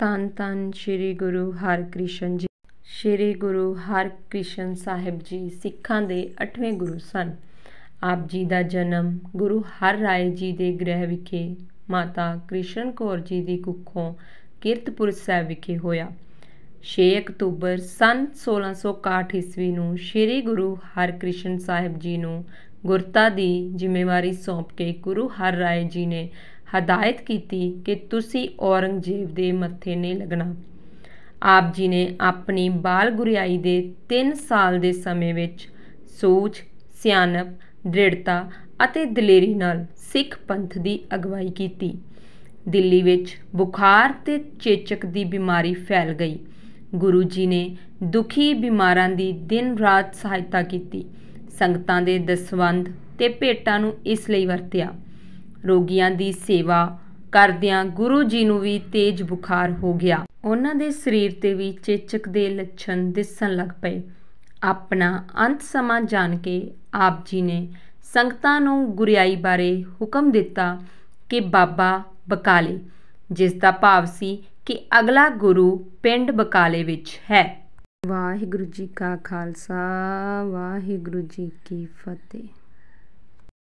ਤਨ ਤਨ ਸ੍ਰੀ ਗੁਰੂ ਹਰਿਕ੍ਰਿਸ਼ਨ ਜੀ ਸ੍ਰੀ ਗੁਰੂ ਹਰਿਕ੍ਰਿਸ਼ਨ ਸਾਹਿਬ ਜੀ ਸਿੱਖਾਂ ਦੇ 8ਵੇਂ ਗੁਰੂ ਸਨ ਆਪ ਜੀ ਦਾ ਜਨਮ ਗੁਰੂ ਹਰ ਰਾਏ ਜੀ ਦੇ ਗ੍ਰਹਿ ਵਿਖੇ ਮਾਤਾ ਕ੍ਰਿਸ਼ਨ ਕੌਰ ਜੀ ਦੀ ਕੁੱਖੋਂ ਕੀਰਤਪੁਰ ਸਾਹਿਬ ਵਿਖੇ ਹੋਇਆ 6 ਅਕਤੂਬਰ ਸਨ 1661 ਈਸਵੀ ਨੂੰ ਸ੍ਰੀ ਗੁਰੂ ਹਰਿਕ੍ਰਿਸ਼ਨ ਸਾਹਿਬ ਜੀ ਨੂੰ ਗੁਰਤਾ ਦੀ ਜ਼ਿੰਮੇਵਾਰੀ ਸੌਂਪ ਕੇ ਗੁਰੂ ਹਰ ਰਾਏ ਜੀ ਨੇ ਹਦਾਇਤ ਕੀਤੀ ਕਿ ਤੁਸੀਂ ਔਰੰਗਜ਼ੇਬ ਦੇ ਮੱਥੇ ਨਹੀਂ ਲੱਗਣਾ ਆਪ ਜੀ ਨੇ ਆਪਣੀ ਬਾਲ ਗੁਰਿਆਈ ਦੇ 3 ਸਾਲ ਦੇ ਸਮੇਂ ਵਿੱਚ ਸੋਚ ਸਿਆਣਪ ਦ੍ਰਿੜਤਾ ਅਤੇ ਦਲੇਰੀ ਨਾਲ ਸਿੱਖ ਪੰਥ ਦੀ ਅਗਵਾਈ ਕੀਤੀ ਦਿੱਲੀ ਵਿੱਚ ਬੁਖਾਰ ਤੇ ਚੇਚਕ ਦੀ ਬਿਮਾਰੀ ਫੈਲ ਗਈ ਗੁਰੂ ਜੀ ਨੇ ਦੁਖੀ ਬਿਮਾਰਾਂ ਦੀ ਦਿਨ ਰਾਤ ਸਹਾਇਤਾ ਕੀਤੀ ਸੰਗਤਾਂ ਦੇ ਦਸਵੰਦ ਤੇ ਭੇਟਾਂ ਨੂੰ ਇਸ ਲਈ ਵਰਤਿਆ ਰੋਗੀਆਂ ਦੀ ਸੇਵਾ ਕਰਦਿਆਂ ਗੁਰੂ ਜੀ ਨੂੰ ਵੀ ਤੇਜ਼ ਬੁਖਾਰ ਹੋ ਗਿਆ ਉਹਨਾਂ ਦੇ ਸਰੀਰ ਤੇ ਵੀ ਚੇਚਕ ਦੇ ਲੱਛਣ ਦਿਸਣ ਲੱਗ ਪਏ ਆਪਣਾ ਅੰਤ ਸਮਾਂ ਜਾਣ ਕੇ ਆਪ ਜੀ ਨੇ ਸੰਗਤਾਂ ਨੂੰ ਗੁਰਿਆਈ ਬਾਰੇ ਹੁਕਮ ਦਿੱਤਾ ਕਿ ਬਾਬਾ ਬਕਾਲੇ ਜਿਸ ਦਾ ਭਾਵ ਸੀ ਕਿ ਅਗਲਾ ਗੁਰੂ ਪਿੰਡ ਬਕਾਲੇ ਵਿੱਚ ਹੈ ਵਾਹਿਗੁਰੂ ਜੀ ਕਾ ਖਾਲਸਾ ਵਾਹਿਗੁਰੂ ਜੀ ਕੀ ਫਤਿਹ